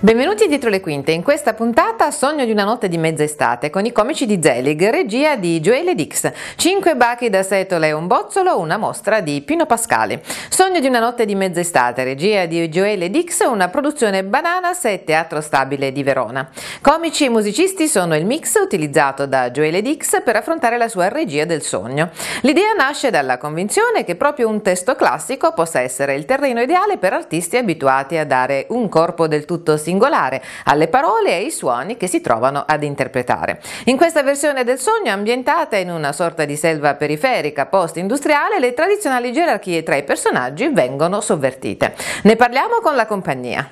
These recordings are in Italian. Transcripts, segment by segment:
Benvenuti dietro le quinte, in questa puntata Sogno di una notte di mezz'estate con i comici di Zelig, regia di Joele Dix, Cinque bachi da setole e un bozzolo, una mostra di Pino Pascale. Sogno di una notte di mezz'estate, regia di Joele Dix, una produzione Bananas e Teatro Stabile di Verona. Comici e musicisti sono il mix utilizzato da Joele Dix per affrontare la sua regia del sogno. L'idea nasce dalla convinzione che proprio un testo classico possa essere il terreno ideale per artisti abituati a dare un corpo del tutto simile singolare alle parole e ai suoni che si trovano ad interpretare. In questa versione del sogno, ambientata in una sorta di selva periferica post-industriale, le tradizionali gerarchie tra i personaggi vengono sovvertite. Ne parliamo con la compagnia.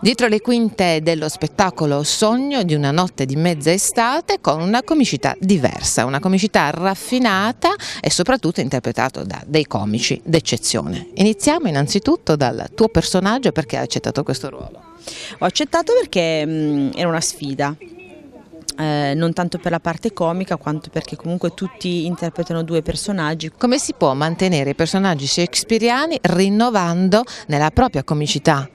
Dietro le quinte dello spettacolo Sogno di una notte di mezza estate con una comicità diversa, una comicità raffinata e soprattutto interpretata da dei comici d'eccezione. Iniziamo innanzitutto dal tuo personaggio perché hai accettato questo ruolo. Ho accettato perché mh, mm, era una sfida, eh, non tanto per la parte comica quanto perché comunque tutti interpretano due personaggi. Come si può mantenere i personaggi shakespeariani rinnovando nella propria comicità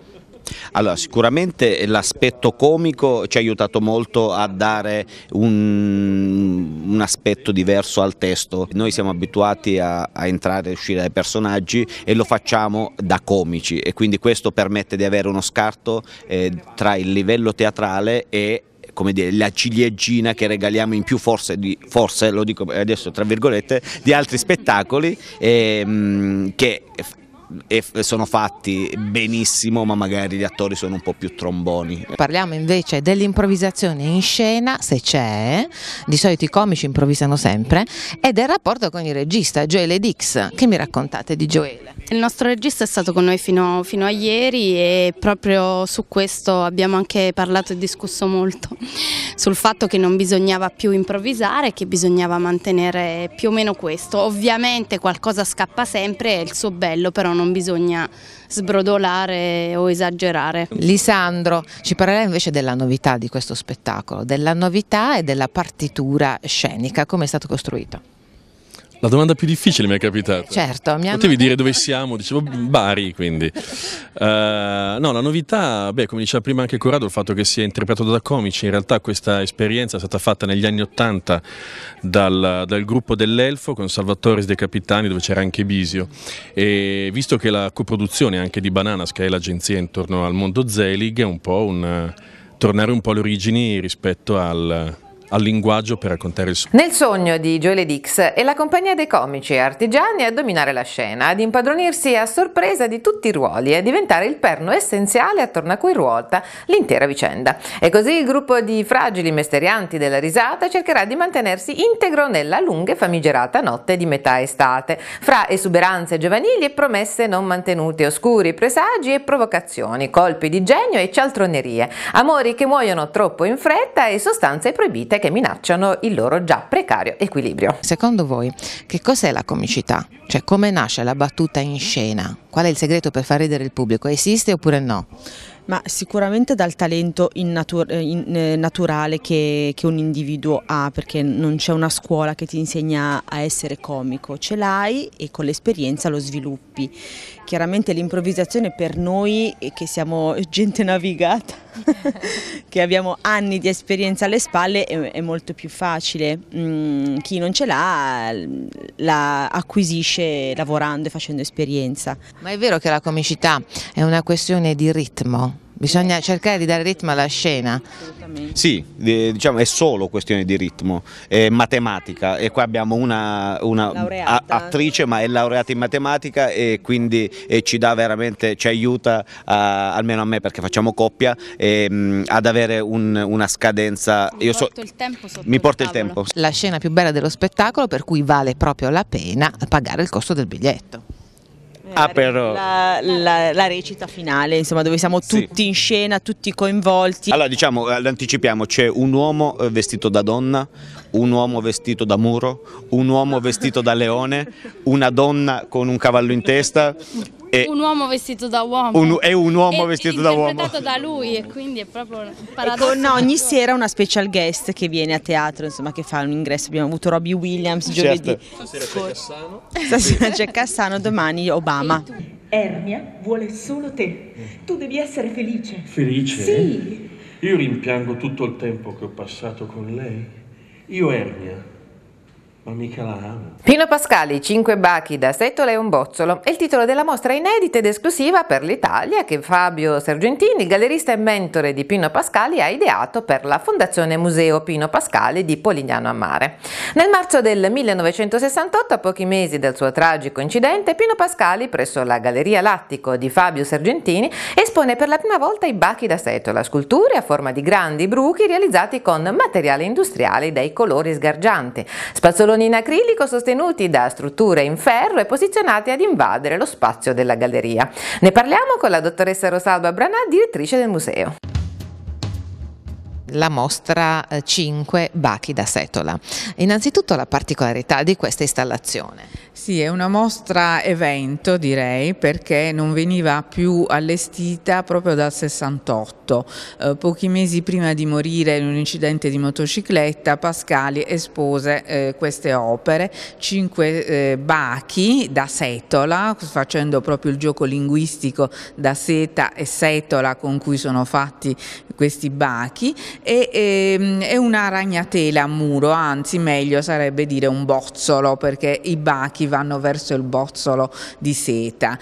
allora, sicuramente l'aspetto comico ci ha aiutato molto a dare un, un, aspetto diverso al testo. Noi siamo abituati a, a entrare e uscire dai personaggi e lo facciamo da comici e quindi questo permette di avere uno scarto eh, tra il livello teatrale e come dire, la ciliegina che regaliamo in più forse, di, forse lo dico adesso tra virgolette, di altri spettacoli ehm, che e sono fatti benissimo ma magari gli attori sono un po' più tromboni. Parliamo invece dell'improvvisazione in scena, se c'è, di solito i comici improvvisano sempre, e del rapporto con il regista Joele Dix. Che mi raccontate di Joele? Il nostro regista è stato con noi fino, fino a ieri e proprio su questo abbiamo anche parlato e discusso molto, sul fatto che non bisognava più improvvisare, che bisognava mantenere più o meno questo. Ovviamente qualcosa scappa sempre, è il suo bello, però non bisogna sbrodolare o esagerare. Lisandro, ci parlerà invece della novità di questo spettacolo, della novità e della partitura scenica, come è stato costruito? La domanda più difficile mi è capitata. Eh, certo. Mia Potevi dire dove siamo, dicevo Bari, quindi. Uh, no, la novità, beh, come diceva prima anche Corrado, il fatto che sia interpretato da comici, in realtà questa esperienza è stata fatta negli anni Ottanta dal, dal, gruppo dell'Elfo con Salvatore De Capitani, dove c'era anche Bisio. E visto che la coproduzione anche di Bananas, che è l'agenzia intorno al mondo Zelig, è un po' un... tornare un po' alle origini rispetto al al linguaggio per raccontare il suo. Nel sogno di Joel Dix è la compagnia dei comici e artigiani a dominare la scena, ad impadronirsi a sorpresa di tutti i ruoli e a diventare il perno essenziale attorno a cui ruota l'intera vicenda. E così il gruppo di fragili mesterianti della risata cercherà di mantenersi integro nella lunga e famigerata notte di metà estate, fra esuberanze giovanili e promesse non mantenute, oscuri presagi e provocazioni, colpi di genio e cialtronerie, amori che muoiono troppo in fretta e sostanze proibite scritte che minacciano il loro già precario equilibrio. Secondo voi, che cos'è la comicità? Cioè, come nasce la battuta in scena? Qual è il segreto per far ridere il pubblico? Esiste oppure no? Ma sicuramente dal talento in natura, eh, in eh, naturale che, che, un individuo ha, perché non c'è una scuola che ti insegna a essere comico, ce l'hai e con l'esperienza lo sviluppi. Chiaramente l'improvvisazione per noi, che siamo gente navigata, che abbiamo anni di esperienza alle spalle, è, molto più facile. Mm, chi non ce l'ha la acquisisce lavorando e facendo esperienza. Ma è vero che la comicità è una questione di ritmo? bisogna cercare di dare ritmo alla scena. Sì, diciamo è solo questione di ritmo, è matematica e qua abbiamo una, una attrice ma è laureata in matematica e quindi e ci dà veramente, ci aiuta a, almeno a me perché facciamo coppia e, mh, mm, ad avere un, una scadenza. Mi, so, porto mi porta il, il tempo. La scena più bella dello spettacolo per cui vale proprio la pena pagare il costo del biglietto. Ah, però. La, la, la, recita finale, insomma, dove siamo tutti sì. in scena, tutti coinvolti. Allora, diciamo, eh, anticipiamo, c'è un uomo vestito da donna, un uomo vestito da muro, un uomo vestito da leone, una donna con un cavallo in testa, e un uomo vestito da uomo. Un, è un uomo è vestito da uomo. È interpretato da lui e quindi è proprio paradosso. Con ogni sera una special guest che viene a teatro, insomma, che fa un ingresso. Abbiamo avuto Robbie Williams certo. giovedì. Stasera c'è Cassano. Stasera c'è Cassano, domani Obama. Ernia vuole solo te. Tu devi essere felice. Felice? Sì. Io rimpiango tutto il tempo che ho passato con lei. Io Ernia ma mica la amo. Pino Pascali, 5 bachi da Setola e un bozzolo è il titolo della mostra inedita ed esclusiva per l'Italia che Fabio Sergentini, gallerista e mentore di Pino Pascali, ha ideato per la Fondazione Museo Pino Pascali di Polignano a Mare. Nel marzo del 1968, a pochi mesi dal suo tragico incidente, Pino Pascali, presso la Galleria Lattico di Fabio Sergentini, espone per la prima volta i bachi da Setola, sculture a forma di grandi bruchi realizzati con materiale industriale dai colori sgargianti, spazzoloni colori in acrilico sostenuti da strutture in ferro e posizionati ad invadere lo spazio della galleria. Ne parliamo con la dottoressa Rosalba Branà, direttrice del museo la mostra 5 eh, Bachi da Setola. Innanzitutto la particolarità di questa installazione. Sì, è una mostra evento direi perché non veniva più allestita proprio dal 68. Eh, pochi mesi prima di morire in un incidente di motocicletta Pascali espose eh, queste opere, 5 eh, Bachi da Setola, facendo proprio il gioco linguistico da seta e setola con cui sono fatti questi bachi e, e, ehm, è una ragnatela a muro, anzi meglio sarebbe dire un bozzolo perché i bachi vanno verso il bozzolo di seta.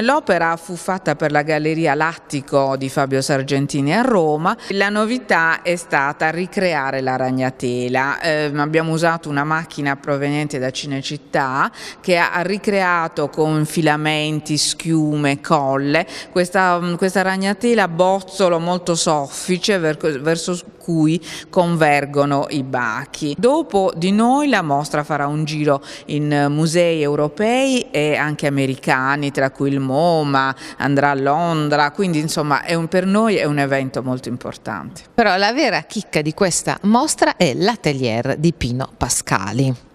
l'opera fu fatta per la Galleria Lattico di Fabio Sargentini a Roma. La novità è stata ricreare la ragnatela. Eh, abbiamo usato una macchina proveniente da Cinecittà che ha ricreato con filamenti, schiume, colle questa, questa ragnatela bozzolo molto soffice verso cui convergono i bachi. Dopo di noi la mostra farà un giro in musei europei e anche americani, tra cui il MoMA, andrà a Londra, quindi insomma un, per noi è un evento molto importante. Però la vera chicca di questa mostra è l'atelier di Pino Pascali.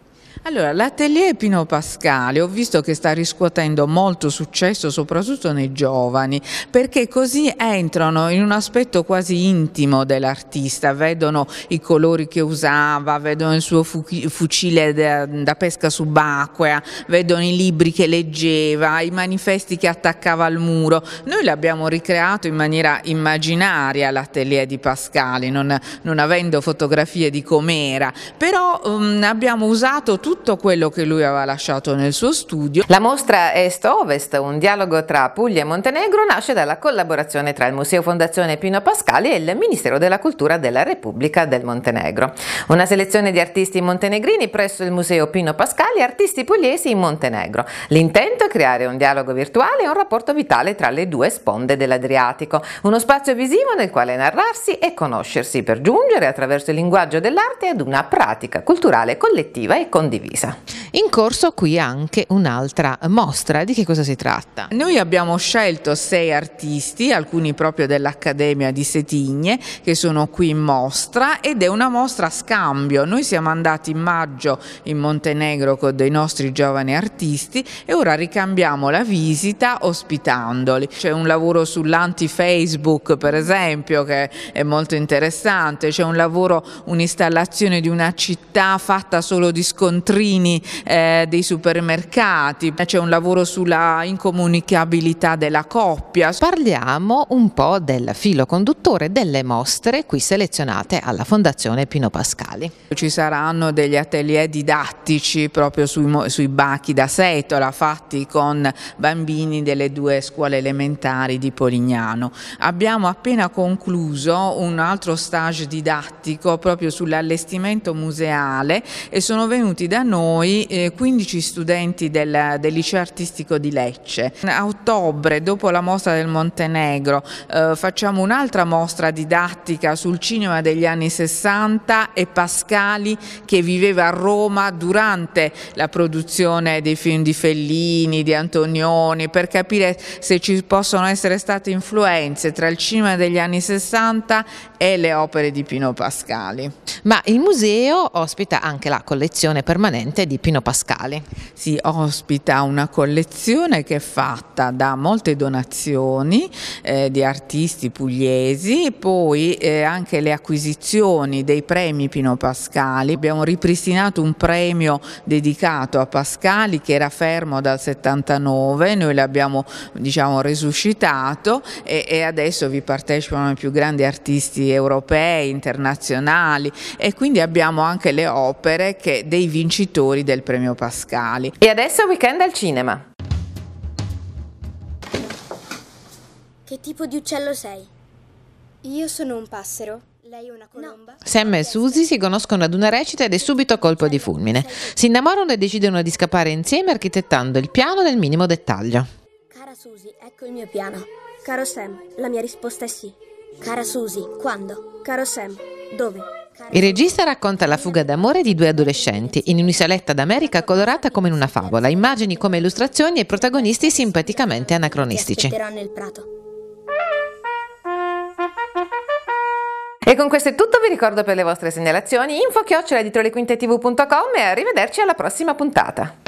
Allora, l'atelier Pino Pascale ho visto che sta riscuotendo molto successo soprattutto nei giovani, perché così entrano in un aspetto quasi intimo dell'artista, vedono i colori che usava, vedono il suo fucile da, pesca subacquea, vedono i libri che leggeva, i manifesti che attaccava al muro. Noi l'abbiamo ricreato in maniera immaginaria l'atelier di Pascale, non, non avendo fotografie di com'era, però um, abbiamo usato tutto tutto quello che lui aveva lasciato nel suo studio. La mostra Est-Ovest, un dialogo tra Puglia e Montenegro, nasce dalla collaborazione tra il Museo Fondazione Pino Pascali e il Ministero della Cultura della Repubblica del Montenegro. Una selezione di artisti montenegrini presso il Museo Pino Pascali e artisti pugliesi in Montenegro. L'intento è creare un dialogo virtuale e un rapporto vitale tra le due sponde dell'Adriatico, uno spazio visivo nel quale narrarsi e conoscersi per giungere attraverso il linguaggio dell'arte ad una pratica culturale collettiva e condivisa condivisa. In corso qui anche un'altra mostra, di che cosa si tratta? Noi abbiamo scelto sei artisti, alcuni proprio dell'Accademia di Setigne, che sono qui in mostra ed è una mostra a scambio. Noi siamo andati in maggio in Montenegro con dei nostri giovani artisti e ora ricambiamo la visita ospitandoli. C'è un lavoro sull'anti-Facebook per esempio che è molto interessante, c'è un lavoro, un'installazione di una città fatta solo di scontri scontrini eh, dei supermercati, eh, c'è un lavoro sulla incomunicabilità della coppia. Parliamo un po' del filo conduttore delle mostre qui selezionate alla Fondazione Pino Pascali. Ci saranno degli atelier didattici proprio sui, sui bachi da setola fatti con bambini delle due scuole elementari di Polignano. Abbiamo appena concluso un altro stage didattico proprio sull'allestimento museale e sono venuti da da noi eh, 15 studenti del, del, liceo artistico di Lecce. A ottobre, dopo la mostra del Montenegro, eh, facciamo un'altra mostra didattica sul cinema degli anni 60 e Pascali che viveva a Roma durante la produzione dei film di Fellini, di Antonioni, per capire se ci possono essere state influenze tra il cinema degli anni 60 e le opere di Pino Pascali. Ma il museo ospita anche la collezione permanente di Pino Pascali. Si ospita una collezione che è fatta da molte donazioni eh, di artisti pugliesi, e poi eh, anche le acquisizioni dei premi Pino Pascali. Abbiamo ripristinato un premio dedicato a Pascali che era fermo dal 79, noi l'abbiamo diciamo, resuscitato e, e adesso vi partecipano i più grandi artisti europei, internazionali e quindi abbiamo anche le opere che, dei vincitori del premio Pascali. E adesso weekend al cinema. Che tipo di uccello sei? Io sono un passero. Lei è una colomba? Sam e Susie si conoscono ad una recita ed è subito colpo di fulmine. Si innamorano e decidono di scappare insieme architettando il piano nel minimo dettaglio. Cara Susie, ecco il mio piano. Caro Sam, la mia risposta è sì. Cara Susie, quando? Caro Sam, dove? Il regista racconta la fuga d'amore di due adolescenti in un'isoletta d'America colorata come in una favola, immagini come illustrazioni e protagonisti simpaticamente anacronistici. E con questo è tutto, vi ricordo per le vostre segnalazioni info chiocciola e arrivederci alla prossima puntata.